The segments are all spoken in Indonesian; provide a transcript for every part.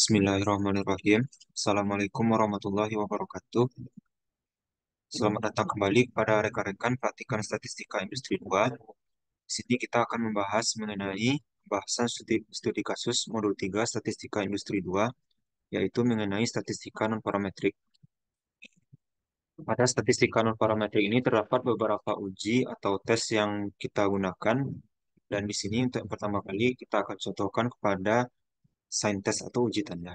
Bismillahirrahmanirrahim. Assalamualaikum warahmatullahi wabarakatuh. Selamat datang kembali kepada rekan-rekan praktikan statistika industri 2. Di sini kita akan membahas mengenai bahasan studi, studi kasus modul 3 statistika industri 2, yaitu mengenai statistika non-parametrik. Pada statistika non-parametrik ini terdapat beberapa uji atau tes yang kita gunakan, dan di sini untuk yang pertama kali kita akan contohkan kepada sign test atau uji tanda.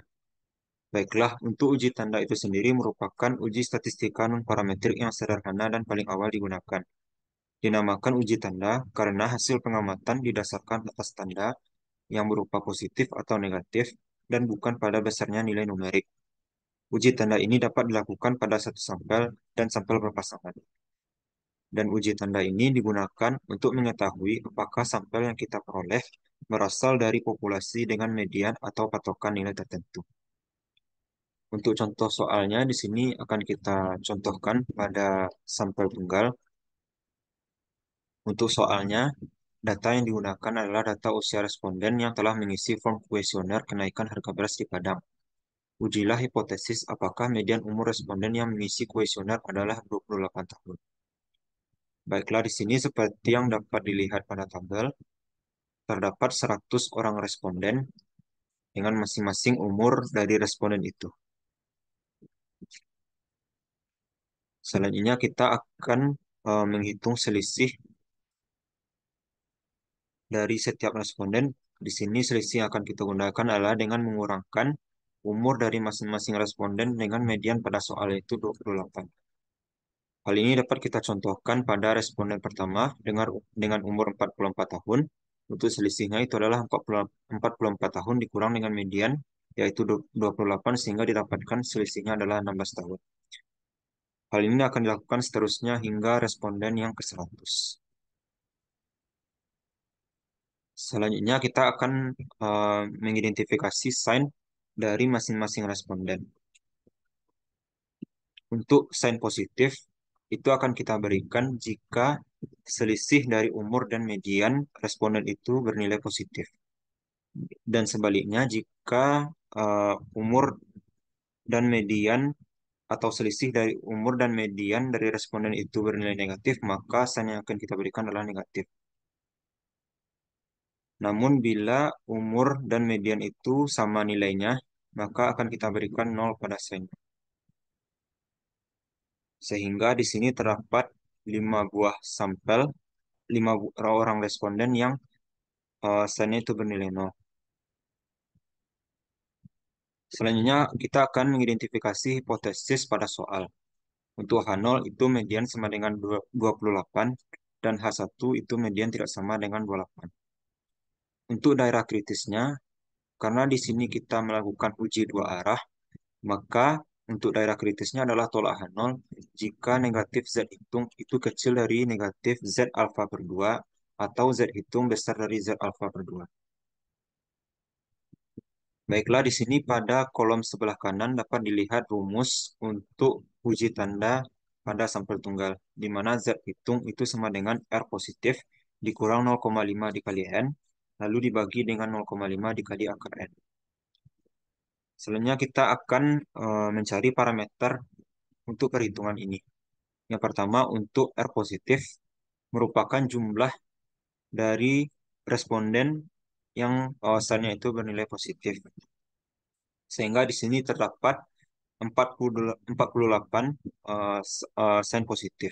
Baiklah, untuk uji tanda itu sendiri merupakan uji statistika non-parametrik yang sederhana dan paling awal digunakan. Dinamakan uji tanda karena hasil pengamatan didasarkan atas tanda yang berupa positif atau negatif dan bukan pada besarnya nilai numerik. Uji tanda ini dapat dilakukan pada satu sampel dan sampel berpasangan. Dan uji tanda ini digunakan untuk mengetahui apakah sampel yang kita peroleh berasal dari populasi dengan median atau patokan nilai tertentu. Untuk contoh soalnya di sini akan kita contohkan pada sampel tunggal. Untuk soalnya, data yang digunakan adalah data usia responden yang telah mengisi form kuesioner kenaikan harga beras di Padang. Ujilah hipotesis apakah median umur responden yang mengisi kuesioner adalah 28 tahun. Baiklah, di sini seperti yang dapat dilihat pada tabel, terdapat 100 orang responden dengan masing-masing umur dari responden itu. Selanjutnya kita akan eh, menghitung selisih dari setiap responden. Di sini selisih yang akan kita gunakan adalah dengan mengurangkan umur dari masing-masing responden dengan median pada soal itu 28. Hal ini dapat kita contohkan pada responden pertama dengan dengan umur 44 tahun untuk selisihnya itu adalah 44 tahun dikurang dengan median, yaitu 28, sehingga didapatkan selisihnya adalah 16 tahun. Hal ini akan dilakukan seterusnya hingga responden yang ke-100. Selanjutnya kita akan uh, mengidentifikasi sign dari masing-masing responden. Untuk sign positif, itu akan kita berikan jika selisih dari umur dan median responden itu bernilai positif. Dan sebaliknya jika uh, umur dan median atau selisih dari umur dan median dari responden itu bernilai negatif, maka sign yang akan kita berikan adalah negatif. Namun bila umur dan median itu sama nilainya, maka akan kita berikan nol pada sign. Sehingga di sini terdapat lima buah sampel, lima orang responden yang uh, eh, standnya itu bernilai nol Selanjutnya, kita akan mengidentifikasi hipotesis pada soal. Untuk H0 itu median sama dengan 28, dan H1 itu median tidak sama dengan 28. Untuk daerah kritisnya, karena di sini kita melakukan uji dua arah, maka untuk daerah kritisnya adalah tolak H0 jika negatif Z hitung itu kecil dari negatif Z alfa per 2 atau Z hitung besar dari Z alfa per 2. Baiklah, di sini pada kolom sebelah kanan dapat dilihat rumus untuk uji tanda pada sampel tunggal, di mana Z hitung itu sama dengan R positif dikurang 0,5 dikali N, lalu dibagi dengan 0,5 dikali akar N. Selanjutnya kita akan eh, mencari parameter untuk perhitungan ini. Yang pertama untuk R positif merupakan jumlah dari responden yang wawasannya itu bernilai positif. Sehingga di sini terdapat 48 uh, eh, eh, sen positif.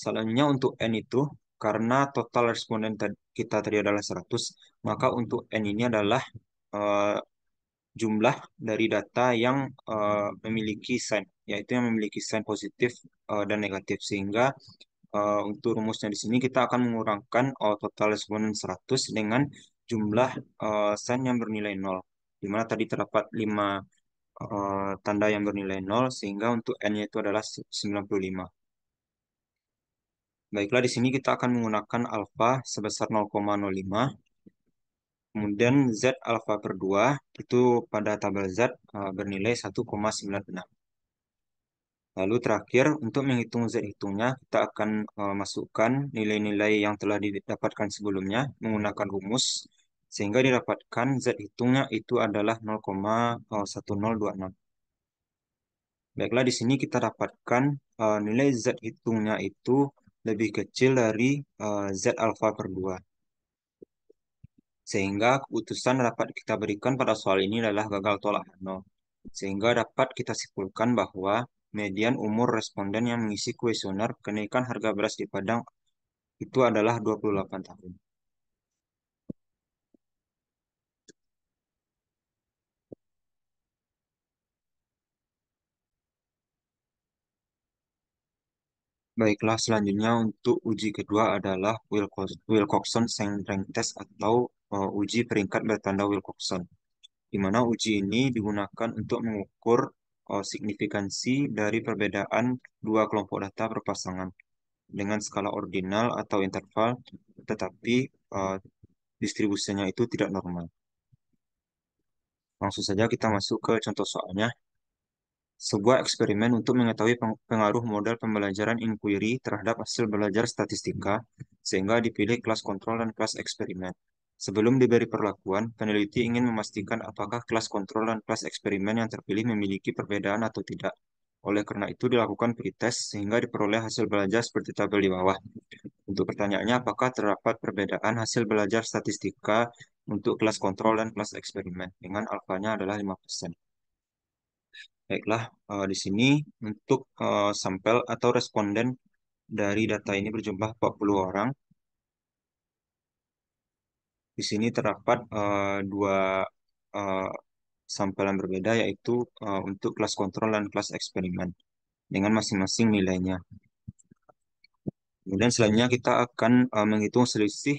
Selanjutnya untuk N itu, karena total responden kita tadi adalah 100, maka untuk N ini adalah jumlah dari data yang uh, memiliki sign, yaitu yang memiliki sign positif uh, dan negatif. Sehingga uh, untuk rumusnya di sini kita akan mengurangkan uh, total responden 100 dengan jumlah uh, sign yang bernilai 0. Di mana tadi terdapat 5 uh, tanda yang bernilai 0, sehingga untuk N-nya itu adalah 95. Baiklah, di sini kita akan menggunakan alfa sebesar 0,05 Kemudian Z alfa per 2 itu pada tabel Z eh, bernilai 1,96. Lalu terakhir, untuk menghitung Z hitungnya, kita akan eh, masukkan nilai-nilai yang telah didapatkan sebelumnya menggunakan rumus, sehingga didapatkan Z hitungnya itu adalah 0,1026. Baiklah, di sini kita dapatkan eh, nilai Z hitungnya itu lebih kecil dari Z alfa per 2 sehingga keputusan dapat kita berikan pada soal ini adalah gagal tolak nol. Sehingga dapat kita simpulkan bahwa median umur responden yang mengisi kuesioner kenaikan harga beras di Padang itu adalah 28 tahun. Baiklah, selanjutnya untuk uji kedua adalah Wilcoxon Sengreng Rank Test atau uh, uji peringkat bertanda Wilcoxon, di mana uji ini digunakan untuk mengukur uh, signifikansi dari perbedaan dua kelompok data berpasangan dengan skala ordinal atau interval, tetapi uh, distribusinya itu tidak normal. Langsung saja kita masuk ke contoh soalnya. Sebuah eksperimen untuk mengetahui pengaruh model pembelajaran inquiry terhadap hasil belajar statistika, sehingga dipilih kelas kontrol dan kelas eksperimen. Sebelum diberi perlakuan, peneliti ingin memastikan apakah kelas kontrol dan kelas eksperimen yang terpilih memiliki perbedaan atau tidak. Oleh karena itu dilakukan pretest sehingga diperoleh hasil belajar seperti tabel di bawah. Untuk pertanyaannya, apakah terdapat perbedaan hasil belajar statistika untuk kelas kontrol dan kelas eksperimen dengan alfanya adalah 5%. Baiklah, eh, di sini untuk eh, sampel atau responden dari data ini berjumlah 40 orang di sini terdapat uh, dua uh, sampelan berbeda yaitu uh, untuk kelas kontrol dan kelas eksperimen dengan masing-masing nilainya. Kemudian selanjutnya kita akan uh, menghitung selisih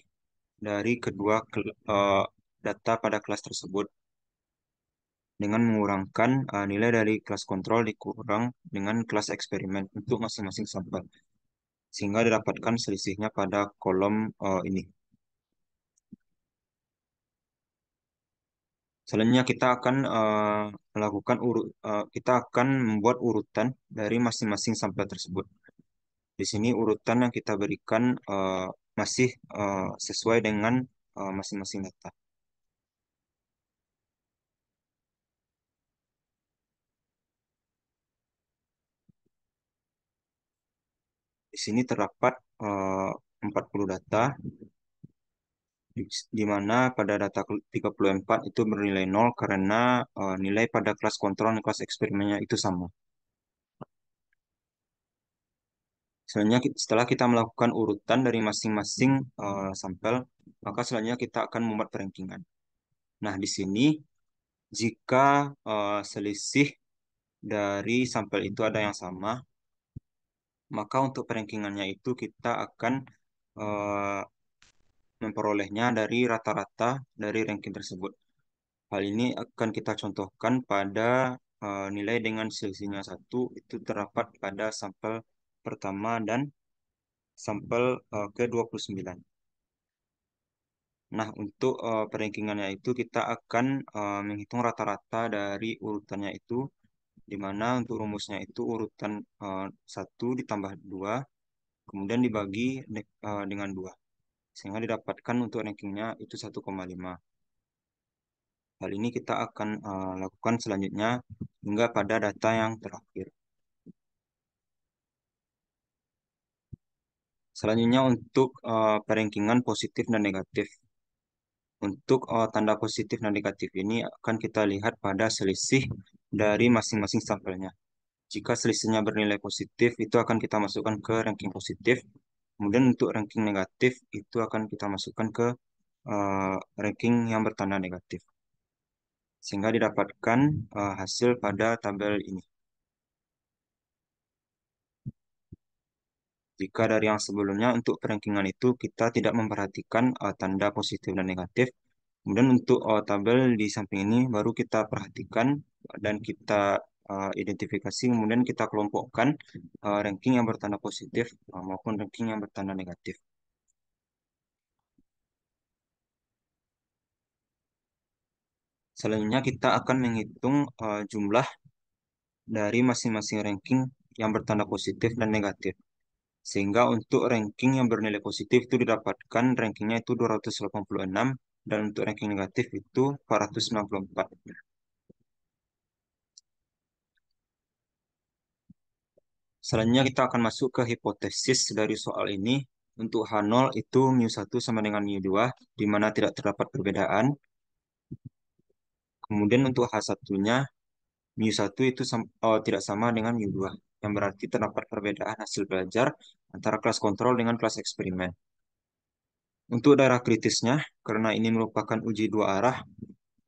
dari kedua uh, data pada kelas tersebut dengan mengurangkan uh, nilai dari kelas kontrol dikurang dengan kelas eksperimen untuk masing-masing sampel sehingga didapatkan selisihnya pada kolom uh, ini. Selanjutnya kita akan uh, melakukan urut uh, eh, kita akan membuat urutan dari masing-masing sampel tersebut. Di sini urutan yang kita berikan uh, masih uh, sesuai dengan masing-masing uh, data. Di sini terdapat uh, 40 data di mana pada data 34 itu bernilai 0 karena uh, nilai pada kelas kontrol dan kelas eksperimennya itu sama. Selanjutnya setelah kita melakukan urutan dari masing-masing uh, sampel, maka selanjutnya kita akan membuat perenkingan. Nah, di sini jika uh, selisih dari sampel itu ada yang sama, maka untuk perenkingannya itu kita akan uh, memperolehnya dari rata-rata dari ranking tersebut. Hal ini akan kita contohkan pada uh, nilai dengan selisihnya satu itu terdapat pada sampel pertama dan sampel uh, eh, ke-29. Nah, untuk uh, perankingannya itu kita akan uh, menghitung rata-rata dari urutannya itu di mana untuk rumusnya itu urutan uh, 1 ditambah 2 kemudian dibagi uh, dengan 2 sehingga didapatkan untuk rankingnya itu 1,5. Hal ini kita akan uh, lakukan selanjutnya hingga pada data yang terakhir. Selanjutnya untuk uh, perankingan positif dan negatif. Untuk uh, tanda positif dan negatif ini akan kita lihat pada selisih dari masing-masing sampelnya. Jika selisihnya bernilai positif, itu akan kita masukkan ke ranking positif. Kemudian untuk ranking negatif itu akan kita masukkan ke uh, ranking yang bertanda negatif. Sehingga didapatkan uh, hasil pada tabel ini. Jika dari yang sebelumnya untuk perankingan itu kita tidak memperhatikan uh, tanda positif dan negatif, kemudian untuk uh, tabel di samping ini baru kita perhatikan dan kita Eh, identifikasi kemudian kita kelompokkan uh, ranking yang bertanda positif uh, maupun ranking yang bertanda negatif. Selanjutnya kita akan menghitung uh, jumlah dari masing-masing ranking yang bertanda positif dan negatif. Sehingga untuk ranking yang bernilai positif itu didapatkan rankingnya itu 286 dan untuk ranking negatif itu 494. Selanjutnya kita akan masuk ke hipotesis dari soal ini. Untuk H0 itu μ1 sama dengan μ2, di mana tidak terdapat perbedaan. Kemudian untuk H1-nya, μ1 itu sama, oh, eh, tidak sama dengan μ2, yang berarti terdapat perbedaan hasil belajar antara kelas kontrol dengan kelas eksperimen. Untuk daerah kritisnya, karena ini merupakan uji dua arah,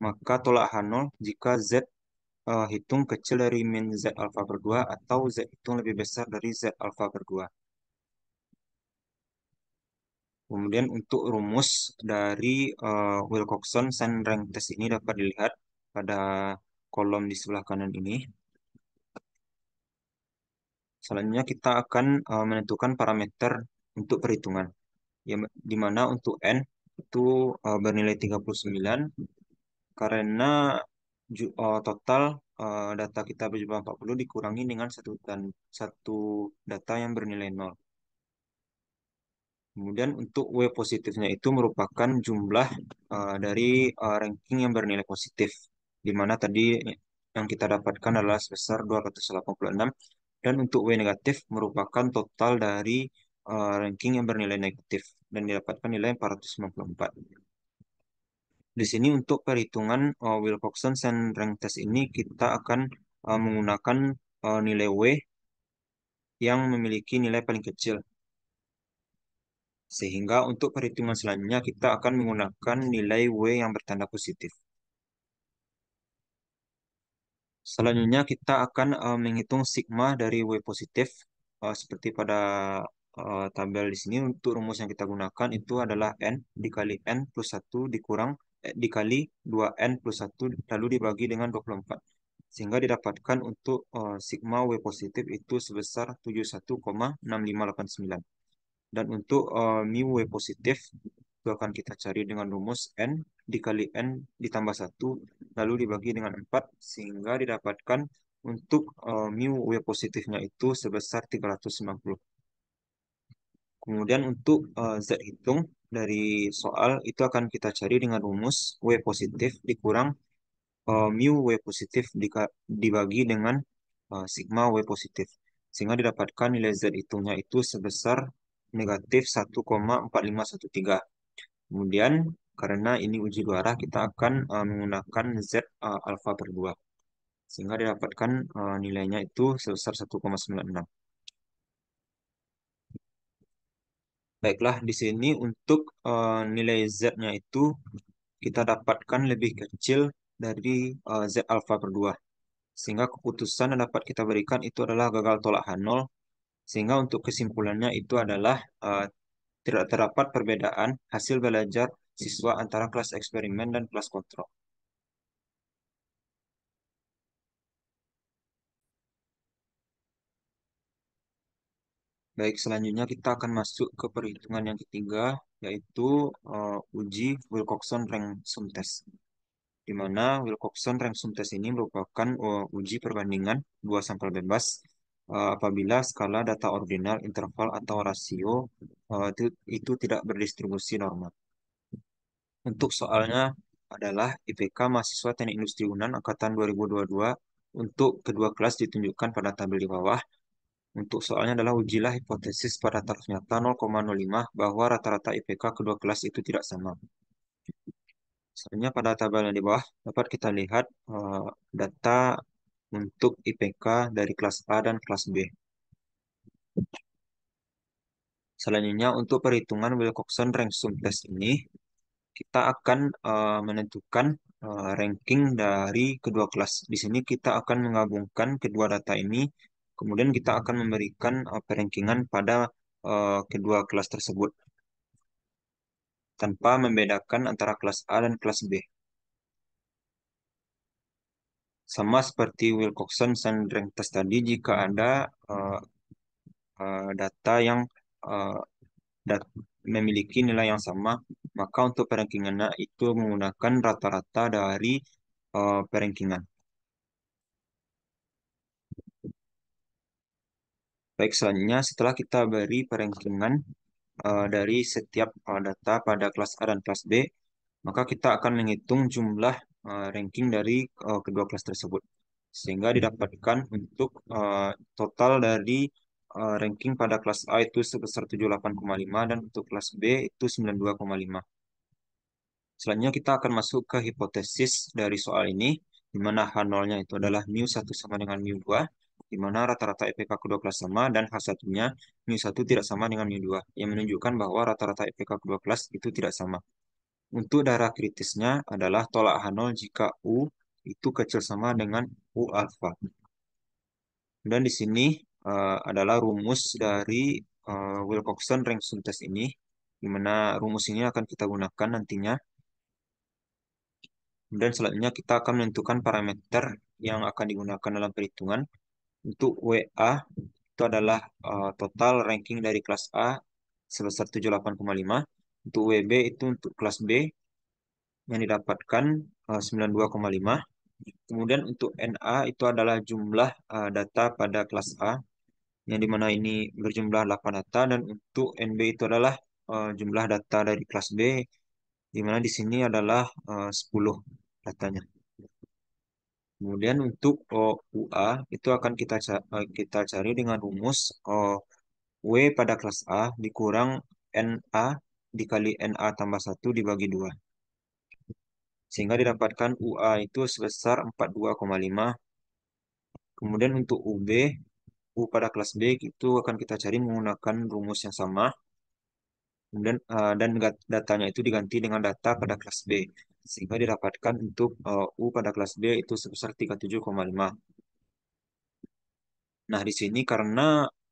maka tolak H0 jika Z uh, hitung kecil dari min Z alfa per 2 atau Z hitung lebih besar dari Z alfa per 2. Kemudian untuk rumus dari uh, Wilcoxon Sun Rank Test ini dapat dilihat pada kolom di sebelah kanan ini. Selanjutnya kita akan uh, menentukan parameter untuk perhitungan. Ya, di mana untuk N itu uh, bernilai 39 karena uh, total uh, data kita berjumlah 40 dikurangi dengan satu, dan, satu data yang bernilai 0. Kemudian untuk W positifnya itu merupakan jumlah uh, dari uh, ranking yang bernilai positif, di mana tadi yang kita dapatkan adalah sebesar 286, dan untuk W negatif merupakan total dari uh, ranking yang bernilai negatif, dan didapatkan nilai 494. Di sini untuk perhitungan uh, Wilcoxon and rank test ini kita akan uh, menggunakan uh, nilai W yang memiliki nilai paling kecil. Sehingga untuk perhitungan selanjutnya kita akan menggunakan nilai W yang bertanda positif. Selanjutnya kita akan uh, menghitung sigma dari W positif uh, seperti pada uh, tabel di sini untuk rumus yang kita gunakan itu adalah N dikali N plus 1 dikurang dikali 2N plus 1 lalu dibagi dengan 24. Sehingga didapatkan untuk uh, sigma W positif itu sebesar 71,6589. Dan untuk uh, eh, mu W positif itu akan kita cari dengan rumus N dikali N ditambah 1 lalu dibagi dengan 4 sehingga didapatkan untuk uh, eh, mu W positifnya itu sebesar 390. Kemudian untuk uh, Z hitung dari soal itu akan kita cari dengan rumus W positif dikurang uh, mu W positif dibagi dengan uh, sigma W positif. Sehingga didapatkan nilai Z itunya itu sebesar negatif 1,4513. Kemudian karena ini uji dua arah kita akan uh, menggunakan Z uh, alfa per 2. Sehingga didapatkan uh, nilainya itu sebesar 1,96. Baiklah, di sini untuk uh, nilai Z-nya itu kita dapatkan lebih kecil dari uh, Z alfa per 2. Sehingga keputusan yang dapat kita berikan itu adalah gagal tolak H0. Sehingga untuk kesimpulannya itu adalah uh, tidak terdapat perbedaan hasil belajar siswa antara kelas eksperimen dan kelas kontrol. Baik, selanjutnya kita akan masuk ke perhitungan yang ketiga, yaitu uh, uji Wilcoxon sum Test. Di mana Wilcoxon sum Test ini merupakan uh, uji perbandingan dua sampel bebas uh, apabila skala data ordinal, interval, atau rasio uh, itu, itu tidak berdistribusi normal. Untuk soalnya adalah IPK mahasiswa Teknik Industri Unan Angkatan 2022 untuk kedua kelas ditunjukkan pada tabel di bawah untuk soalnya adalah ujilah hipotesis pada taraf nyata 0,05 bahwa rata-rata IPK kedua kelas itu tidak sama. Selanjutnya pada tabel yang di bawah dapat kita lihat uh, data untuk IPK dari kelas A dan kelas B. Selanjutnya untuk perhitungan Wilcoxon rank sum test ini kita akan uh, menentukan uh, ranking dari kedua kelas. Di sini kita akan menggabungkan kedua data ini Kemudian kita akan memberikan uh, eh, perenkingan pada uh, kedua kelas tersebut tanpa membedakan antara kelas A dan kelas B. Sama seperti Wilcoxon Sandring test tadi, jika ada uh, uh, data yang uh, dat memiliki nilai yang sama, maka untuk perankingannya itu menggunakan rata-rata dari uh, perenkingan. Baik, selanjutnya setelah kita beri perenggungan uh, eh, dari setiap uh, data pada kelas A dan kelas B, maka kita akan menghitung jumlah uh, ranking dari uh, kedua kelas tersebut. Sehingga didapatkan untuk uh, total dari uh, ranking pada kelas A itu sebesar 78,5 dan untuk kelas B itu 92,5. Selanjutnya kita akan masuk ke hipotesis dari soal ini, di mana H0-nya itu adalah mu 1 sama dengan mu 2, di mana rata-rata IPK kedua kelas sama dan khasatunya mu1 tidak sama dengan mu2, yang menunjukkan bahwa rata-rata IPK kedua kelas itu tidak sama. Untuk darah kritisnya adalah tolak H0 jika U itu kecil sama dengan U alfa. Dan di sini uh, adalah rumus dari uh, Wilcoxon Rankson Test ini, di mana rumus ini akan kita gunakan nantinya. dan selanjutnya kita akan menentukan parameter yang akan digunakan dalam perhitungan. Untuk WA itu adalah uh, total ranking dari kelas A sebesar 78,5. Untuk WB itu untuk kelas B yang didapatkan eh, uh, 92,5. Kemudian untuk NA itu adalah jumlah uh, data pada kelas A yang dimana ini berjumlah 8 data dan untuk NB itu adalah uh, jumlah data dari kelas B dimana di sini adalah uh, 10 datanya. Kemudian untuk OUA itu akan kita eh, kita cari dengan rumus O eh, W pada kelas A dikurang NA dikali NA tambah satu dibagi dua Sehingga didapatkan U A itu sebesar 42,5. Kemudian untuk UB, U pada kelas B itu akan kita cari menggunakan rumus yang sama. Kemudian uh, dan datanya itu diganti dengan data pada kelas B sehingga didapatkan untuk uh, U pada kelas B itu sebesar 37,5. Nah, di sini karena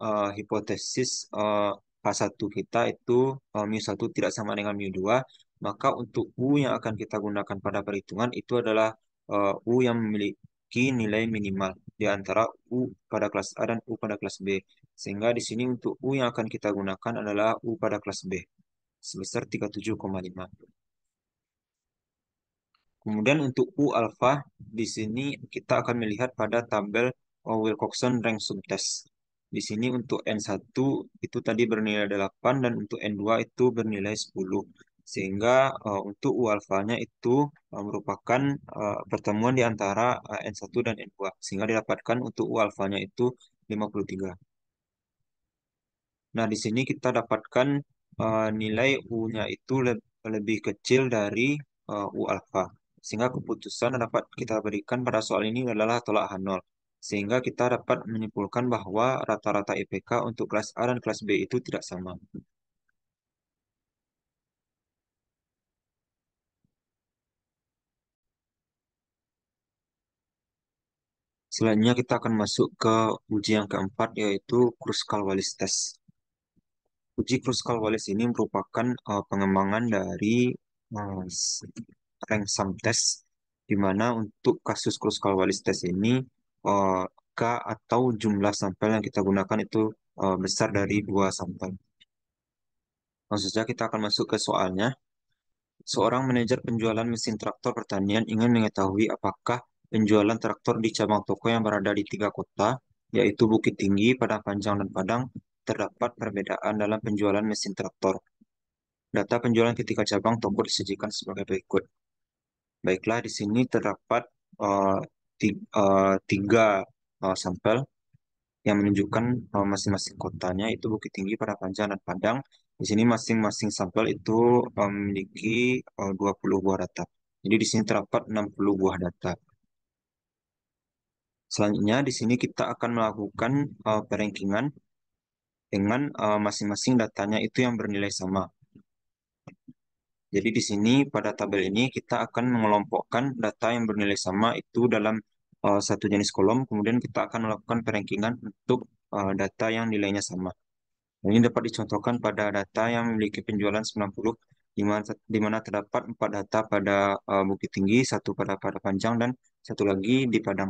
uh, hipotesis uh, eh, H1 kita itu uh, mu1 tidak sama dengan mu2, maka untuk U yang akan kita gunakan pada perhitungan itu adalah uh, U yang memiliki nilai minimal di antara U pada kelas A dan U pada kelas B. Sehingga di sini untuk U yang akan kita gunakan adalah U pada kelas B sebesar 37,5. Kemudian untuk U alpha di sini kita akan melihat pada tabel eh, Wilcoxon rank subtest. Di sini untuk N1 itu tadi bernilai 8 dan untuk N2 itu bernilai 10. Sehingga uh, untuk U alfanya itu uh, merupakan uh, pertemuan di antara uh, N1 dan N2 sehingga didapatkan untuk U alfanya itu 53. Nah, di sini kita dapatkan uh, nilai U-nya itu le lebih kecil dari uh, U alfa sehingga keputusan yang dapat kita berikan pada soal ini adalah tolak H0. Sehingga kita dapat menyimpulkan bahwa rata-rata IPK untuk kelas A dan kelas B itu tidak sama. Selanjutnya kita akan masuk ke uji yang keempat yaitu Kruskal-Wallis test. Uji Kruskal-Wallis ini merupakan eh, pengembangan dari eh, rank sum test di mana untuk kasus Kruskal-Wallis test ini uh, K atau jumlah sampel yang kita gunakan itu uh, besar dari dua sampel. Langsung saja kita akan masuk ke soalnya. Seorang manajer penjualan mesin traktor pertanian ingin mengetahui apakah penjualan traktor di cabang toko yang berada di tiga kota, yaitu Bukit Tinggi, Padang Panjang, dan Padang, terdapat perbedaan dalam penjualan mesin traktor. Data penjualan ketika cabang toko disajikan sebagai berikut. Baiklah, di sini terdapat uh, tiga, uh, eh, tiga uh, sampel yang menunjukkan masing masing-masing kotanya itu Bukit Tinggi, Padang dan Padang. Di sini masing-masing sampel itu memiliki uh, 20 buah data. Jadi di sini terdapat 60 buah data. Selanjutnya di sini kita akan melakukan uh, perengkingan dengan masing-masing uh, datanya itu yang bernilai sama. Jadi di sini pada tabel ini kita akan mengelompokkan data yang bernilai sama itu dalam uh, satu jenis kolom, kemudian kita akan melakukan perenkingan untuk uh, data yang nilainya sama. Ini dapat dicontohkan pada data yang memiliki penjualan 90, di mana, di mana terdapat empat data pada uh, bukit tinggi, satu pada pada panjang, dan satu lagi di padang.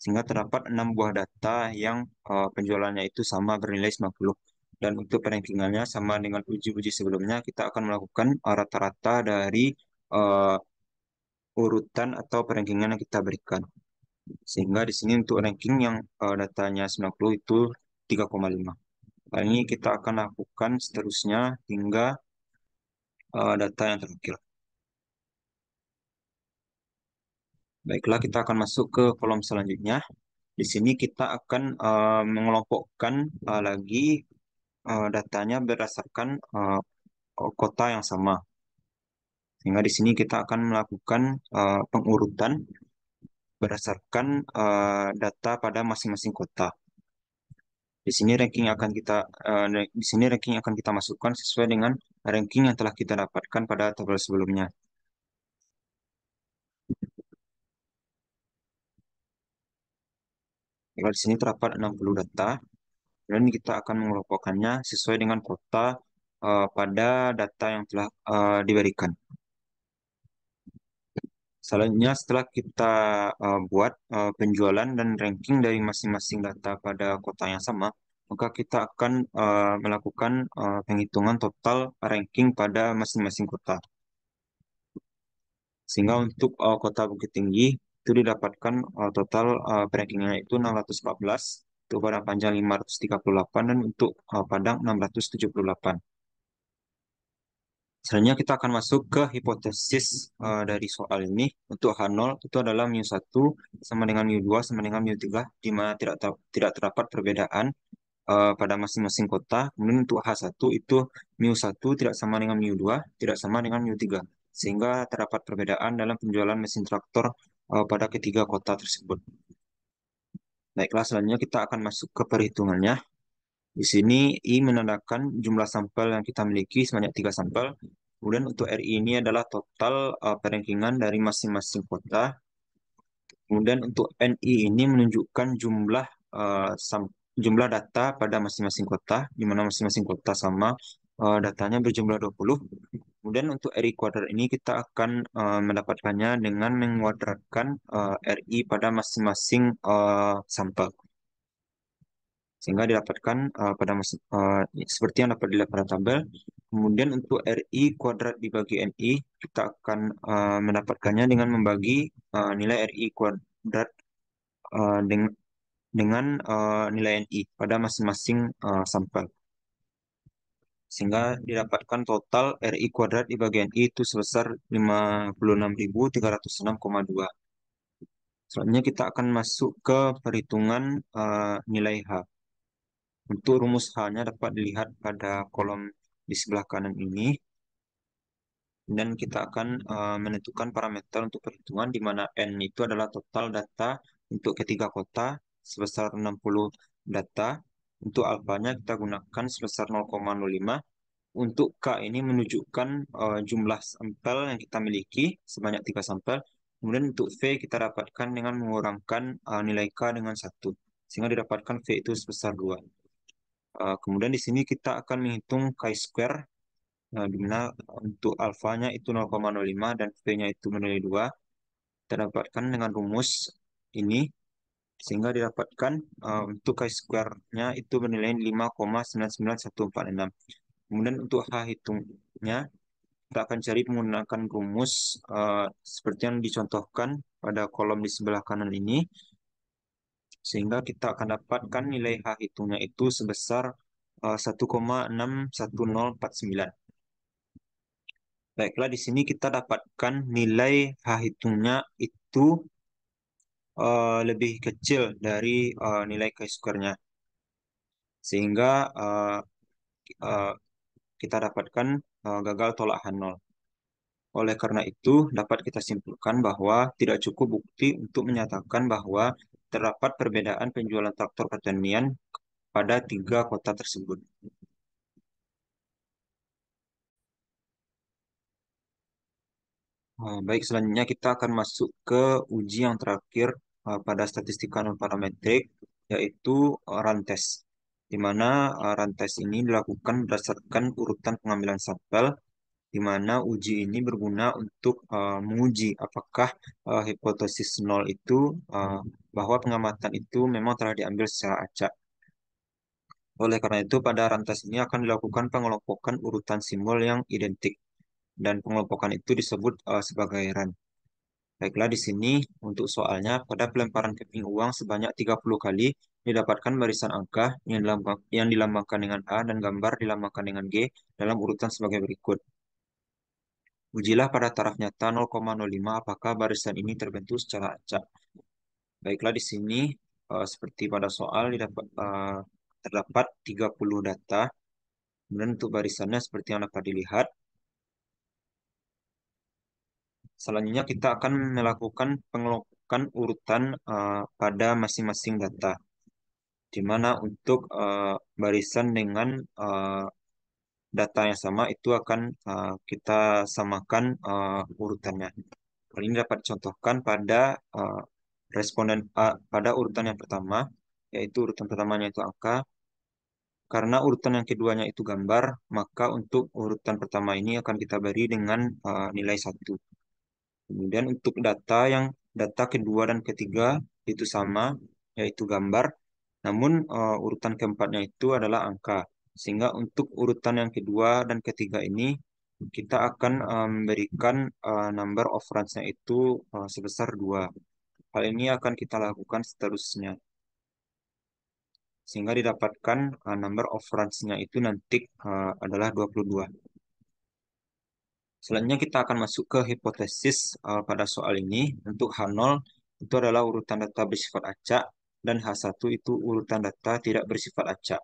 Sehingga terdapat enam buah data yang uh, penjualannya itu sama bernilai 90. Dan untuk perankingannya sama dengan uji-uji sebelumnya, kita akan melakukan eh, rata-rata dari uh, urutan atau perankingan yang kita berikan. Sehingga di sini untuk ranking yang uh, datanya 90 itu 3,5. Kali ini kita akan lakukan seterusnya hingga uh, data yang terakhir. Baiklah, kita akan masuk ke kolom selanjutnya. Di sini kita akan uh, mengelompokkan uh, lagi uh, datanya berdasarkan uh, kota yang sama. Sehingga di sini kita akan melakukan uh, pengurutan berdasarkan uh, data pada masing-masing kota. Di sini ranking akan kita uh, di sini ranking akan kita masukkan sesuai dengan ranking yang telah kita dapatkan pada tabel sebelumnya. Kalau di sini terdapat 60 data, dan kita akan mengelompokkannya sesuai dengan kota uh, pada data yang telah uh, diberikan. Selanjutnya setelah kita uh, buat uh, penjualan dan ranking dari masing-masing data pada kota yang sama, maka kita akan uh, melakukan uh, penghitungan total ranking pada masing-masing kota. Sehingga untuk uh, kota Bukit Tinggi itu didapatkan uh, total uh, rankingnya itu 614 untuk pada panjang 538 dan untuk uh, padang 678. Selanjutnya kita akan masuk ke hipotesis uh, dari soal ini. Untuk H0 itu adalah μ1 sama dengan mu 2 sama dengan mu 3 di mana tidak ter tidak terdapat perbedaan uh, pada masing-masing kota. Kemudian untuk H1 itu mu 1 tidak sama dengan mu 2 tidak sama dengan mu 3 sehingga terdapat perbedaan dalam penjualan mesin traktor uh, pada ketiga kota tersebut. Baiklah, selanjutnya kita akan masuk ke perhitungannya. Di sini I menandakan jumlah sampel yang kita miliki sebanyak tiga sampel. Kemudian untuk RI ini adalah total uh, dari masing-masing kota. Kemudian untuk NI ini menunjukkan jumlah uh, jumlah data pada masing-masing kota, di mana masing-masing kota sama uh, datanya berjumlah 20. Kemudian untuk RI kuadrat ini kita akan uh, mendapatkannya dengan mengkuadratkan uh, eh, RI pada masing-masing uh, sampel. Sehingga didapatkan uh, pada uh, seperti yang dapat dilihat pada tabel. Kemudian untuk RI kuadrat dibagi NI, kita akan uh, mendapatkannya dengan membagi uh, nilai RI kuadrat uh, dengan, dengan uh, nilai NI pada masing-masing uh, sampel sehingga didapatkan total RI kuadrat di bagian I itu sebesar 56.306,2. Selanjutnya kita akan masuk ke perhitungan uh, nilai H. Untuk rumus H-nya dapat dilihat pada kolom di sebelah kanan ini. Dan kita akan uh, menentukan parameter untuk perhitungan di mana N itu adalah total data untuk ketiga kota sebesar 60 data untuk alfanya kita gunakan sebesar 0,05. Untuk K ini menunjukkan uh, jumlah sampel yang kita miliki sebanyak 3 sampel. Kemudian untuk V kita dapatkan dengan mengurangkan uh, nilai K dengan 1. Sehingga didapatkan V itu sebesar 2. Uh, eh, kemudian di sini kita akan menghitung k square Nah, dimana untuk alfanya itu 0,05 dan V-nya itu menilai 2. Kita dapatkan dengan rumus ini sehingga didapatkan uh, untuk chi square-nya itu bernilai 5,99146. Kemudian untuk H hitungnya, kita akan cari menggunakan rumus uh, seperti yang dicontohkan pada kolom di sebelah kanan ini, sehingga kita akan dapatkan nilai H hitungnya itu sebesar uh, 1,61049. Baiklah, di sini kita dapatkan nilai H hitungnya itu uh, lebih kecil dari uh, nilai k square Sehingga uh, uh, kita dapatkan uh, gagal tolak H0. Oleh karena itu, dapat kita simpulkan bahwa tidak cukup bukti untuk menyatakan bahwa terdapat perbedaan penjualan traktor pertanian pada tiga kota tersebut. Eh, baik, selanjutnya kita akan masuk ke uji yang terakhir eh, pada statistika non parametrik, yaitu run test. Di mana eh, run test ini dilakukan berdasarkan urutan pengambilan sampel, di mana uji ini berguna untuk uh, menguji apakah uh, hipotesis nol itu uh, bahwa pengamatan itu memang telah diambil secara acak. Oleh karena itu, pada rantas ini akan dilakukan pengelompokan urutan simbol yang identik dan pengelompokan itu disebut uh, sebagai run. Baiklah di sini untuk soalnya pada pelemparan keping uang sebanyak 30 kali didapatkan barisan angka yang dilambangkan, yang dilambangkan dengan A dan gambar dilambangkan dengan G dalam urutan sebagai berikut. Ujilah pada taraf nyata 0,05 apakah barisan ini terbentuk secara acak. Baiklah di sini uh, seperti pada soal didapat uh, terdapat 30 data. Kemudian untuk barisannya seperti yang dapat dilihat Selanjutnya kita akan melakukan pengelompokan urutan uh, pada masing-masing data. Di mana untuk uh, barisan dengan uh, data yang sama itu akan uh, kita samakan uh, urutannya. Hal ini dapat contohkan pada uh, responden A pada urutan yang pertama, yaitu urutan pertamanya itu angka, karena urutan yang keduanya itu gambar, maka untuk urutan pertama ini akan kita beri dengan uh, nilai satu. Kemudian untuk data yang data kedua dan ketiga itu sama yaitu gambar. Namun uh, urutan keempatnya itu adalah angka. Sehingga untuk urutan yang kedua dan ketiga ini kita akan eh, memberikan memberikan uh, number of runs-nya itu uh, sebesar dua. Hal ini akan kita lakukan seterusnya. Sehingga didapatkan uh, number of runs-nya itu nanti uh, adalah 22. Selanjutnya kita akan masuk ke hipotesis uh, pada soal ini. Untuk H0 itu adalah urutan data bersifat acak dan H1 itu urutan data tidak bersifat acak.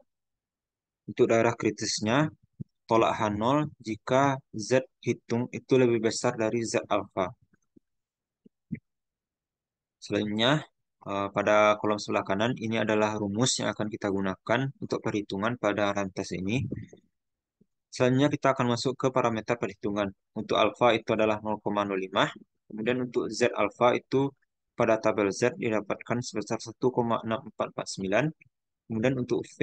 Untuk daerah kritisnya, tolak H0 jika Z hitung itu lebih besar dari Z alfa. Selanjutnya, eh, pada kolom sebelah kanan, ini adalah rumus yang akan kita gunakan untuk perhitungan pada rantas ini. Selanjutnya kita akan masuk ke parameter perhitungan. Untuk alfa itu adalah 0,05. Kemudian untuk Z alfa itu pada tabel Z didapatkan sebesar 1,6449. Kemudian untuk V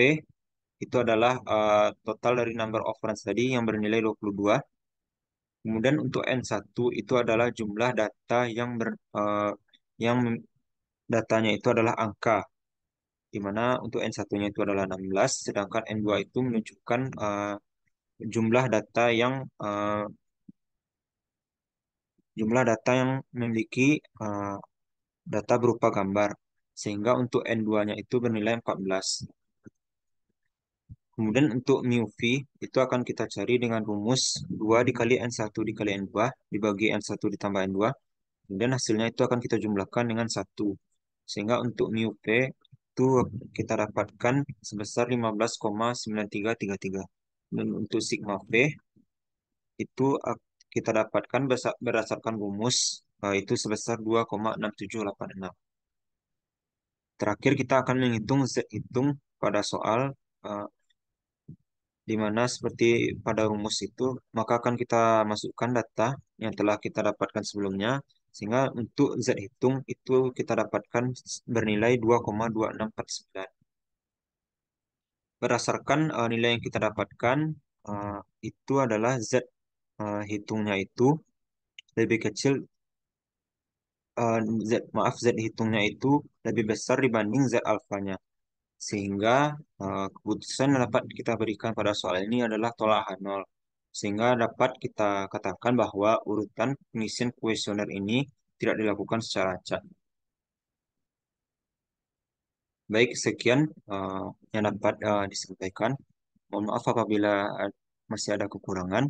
itu adalah uh, total dari number of runs tadi yang bernilai 22. Kemudian untuk N1 itu adalah jumlah data yang ber, uh, yang datanya itu adalah angka di mana untuk N1-nya itu adalah 16, sedangkan N2 itu menunjukkan uh, jumlah data yang uh, jumlah data yang memiliki uh, data berupa gambar sehingga untuk N2-nya itu bernilai 14. Kemudian untuk mu v itu akan kita cari dengan rumus 2 dikali N1 dikali N2 dibagi N1 ditambah N2. Kemudian hasilnya itu akan kita jumlahkan dengan 1. Sehingga untuk mu p itu kita dapatkan sebesar 15,9333. Dan untuk sigma V itu kita dapatkan berdasarkan rumus eh, itu sebesar 2,6786. Terakhir kita akan menghitung Z hitung pada soal eh, di mana seperti pada rumus itu, maka akan kita masukkan data yang telah kita dapatkan sebelumnya, sehingga untuk Z hitung itu kita dapatkan bernilai 2,2649 berdasarkan uh, nilai yang kita dapatkan uh, itu adalah Z uh, hitungnya itu lebih kecil uh, Z maaf Z hitungnya itu lebih besar dibanding Z alfanya. Sehingga uh, keputusan yang dapat kita berikan pada soal ini adalah tolak h0 Sehingga dapat kita katakan bahwa urutan pengisian kuesioner ini tidak dilakukan secara acak. Baik, sekian uh, yang dapat uh, disampaikan. Mohon maaf apabila eh, masih ada kekurangan.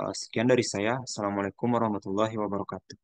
Uh, sekian dari saya. Assalamualaikum warahmatullahi wabarakatuh.